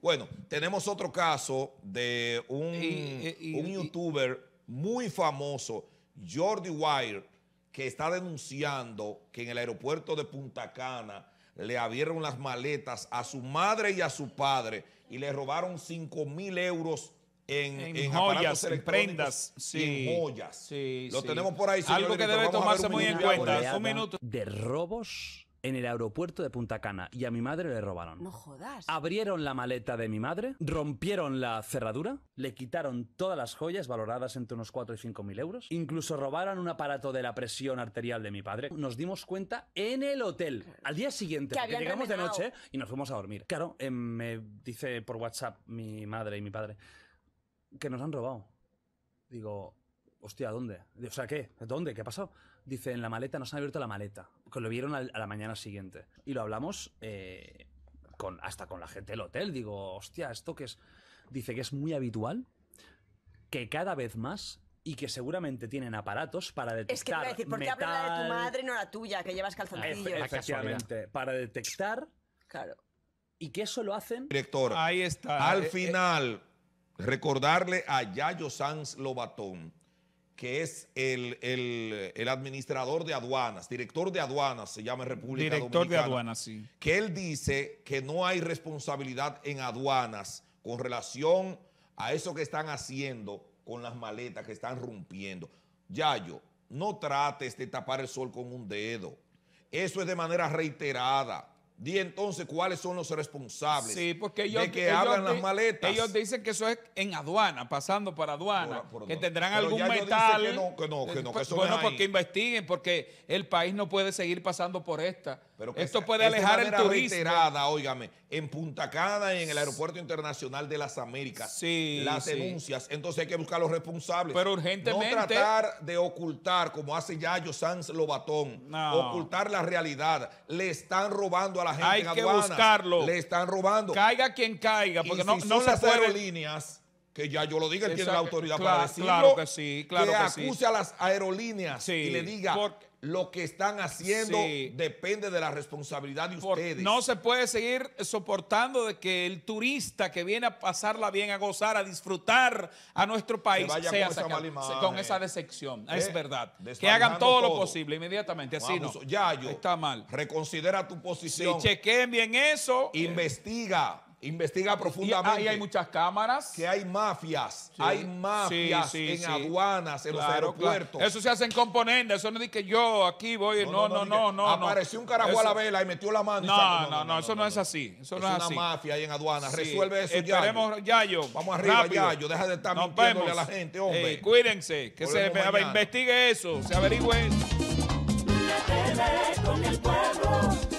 Bueno, tenemos otro caso de un, youtuber muy famoso, Jordi Wire, que está denunciando que en el aeropuerto de Punta Cana le abrieron las maletas a su madre y a su padre y le robaron 5 mil euros en, joyas, prendas, joyas. Lo tenemos por ahí, Algo que debe tomarse muy en cuenta. De robos en el aeropuerto de Punta Cana y a mi madre le robaron. No jodas. Abrieron la maleta de mi madre, rompieron la cerradura, le quitaron todas las joyas valoradas entre unos 4 y 5 mil euros, incluso robaron un aparato de la presión arterial de mi padre. Nos dimos cuenta en el hotel, al día siguiente, que llegamos de noche y nos fuimos a dormir. Claro, eh, me dice por WhatsApp mi madre y mi padre que nos han robado. Digo, hostia, ¿dónde? O sea, ¿qué? ¿Dónde? ¿Qué ha pasado? Dice, en la maleta, nos han abierto la maleta. Que lo vieron a la mañana siguiente. Y lo hablamos eh, con, hasta con la gente del hotel. Digo, hostia, esto que es... Dice que es muy habitual, que cada vez más y que seguramente tienen aparatos para detectar. Es que te a decir, ¿por qué de tu madre y no la tuya, que llevas calzoncillos? para detectar. Claro. Y que eso lo hacen. Director, ahí está. Al eh, eh. final, recordarle a Yayo Sanz Lobatón que es el, administrador de aduanas, director de aduanas, se llama República Dominicana. Director de aduanas, sí. Que él dice que no hay responsabilidad en aduanas con relación a eso que están haciendo con las maletas que están rompiendo. Yayo, no trates de tapar el sol con un dedo. Eso es de manera reiterada. Di entonces cuáles son los responsables porque de que abran las maletas. Ellos dicen que eso es en aduana, pasando por aduana, que tendrán algún metal. bueno, porque investiguen, porque el país no puede seguir pasando por esta. Pero Esto puede alejar el turismo. reiterada, óigame, en Punta Cana y en el Aeropuerto Internacional de las Américas, sí, las denuncias. Entonces hay que buscar a los responsables. Pero urgentemente. No tratar de ocultar, como hace Yayo Sanz Lobatón, ocultar la realidad. Le están robando a hay que buscarlo. Le están robando. Caiga quien caiga, porque no, no se las puede. aerolíneas que ya yo lo diga, y tiene la autoridad para decirlo. Claro que sí, claro que, acuse a las aerolíneas y le diga lo que están haciendo depende de la responsabilidad de ustedes. No se puede seguir soportando de que el turista que viene a pasarla bien, a gozar, a disfrutar a nuestro país, sea con, esa con, esa decepción. Eh, es verdad. Que hagan todo, lo posible inmediatamente. Así no. Ya yo. Está mal. Reconsidera tu posición. Y chequen bien eso. Investiga. Investiga ah, profundamente. ahí hay muchas cámaras. Que hay mafias. Hay mafias en aduanas, en los aeropuertos. Eso se hace en componentes. Eso no es que yo aquí voy. No, no, no, no. apareció un carajo a la vela y metió la mano. No, no, no, eso no, es así. Eso no es así. es una mafia ahí en aduanas. Resuelve eso, Esperemos, Yayo. Yayo. Vamos arriba, Yayo. Deja de estar mintiéndole a la gente, hombre. Eh, cuídense. Que se investigue eso. Se averigüe eso. con el pueblo.